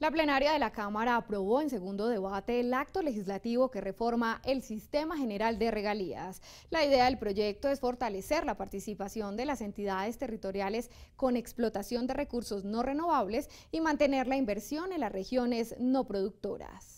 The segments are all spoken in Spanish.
La plenaria de la Cámara aprobó en segundo debate el acto legislativo que reforma el sistema general de regalías. La idea del proyecto es fortalecer la participación de las entidades territoriales con explotación de recursos no renovables y mantener la inversión en las regiones no productoras.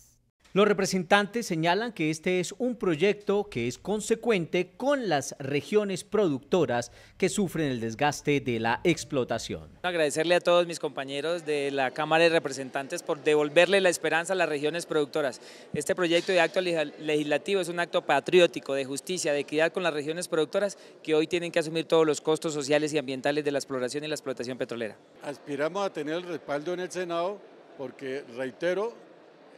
Los representantes señalan que este es un proyecto que es consecuente con las regiones productoras que sufren el desgaste de la explotación. Agradecerle a todos mis compañeros de la Cámara de Representantes por devolverle la esperanza a las regiones productoras. Este proyecto de acto legislativo es un acto patriótico de justicia, de equidad con las regiones productoras que hoy tienen que asumir todos los costos sociales y ambientales de la exploración y la explotación petrolera. Aspiramos a tener el respaldo en el Senado porque, reitero,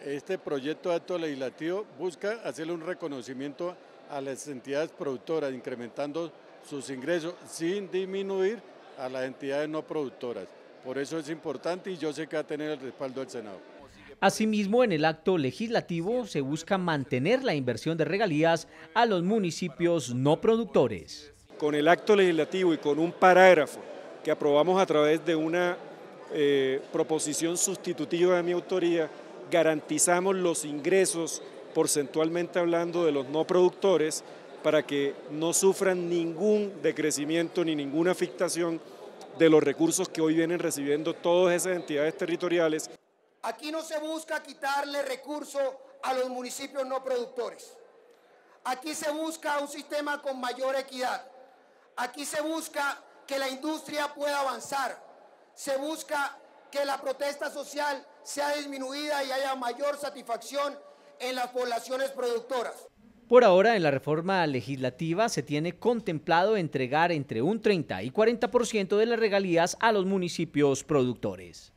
este proyecto de acto legislativo busca hacerle un reconocimiento a las entidades productoras, incrementando sus ingresos sin disminuir a las entidades no productoras. Por eso es importante y yo sé que va a tener el respaldo del Senado. Asimismo, en el acto legislativo se busca mantener la inversión de regalías a los municipios no productores. Con el acto legislativo y con un parágrafo que aprobamos a través de una eh, proposición sustitutiva de mi autoría, garantizamos los ingresos porcentualmente hablando de los no productores para que no sufran ningún decrecimiento ni ninguna afectación de los recursos que hoy vienen recibiendo todas esas entidades territoriales. Aquí no se busca quitarle recursos a los municipios no productores. Aquí se busca un sistema con mayor equidad. Aquí se busca que la industria pueda avanzar. Se busca que la protesta social sea disminuida y haya mayor satisfacción en las poblaciones productoras. Por ahora, en la reforma legislativa se tiene contemplado entregar entre un 30 y 40% de las regalías a los municipios productores.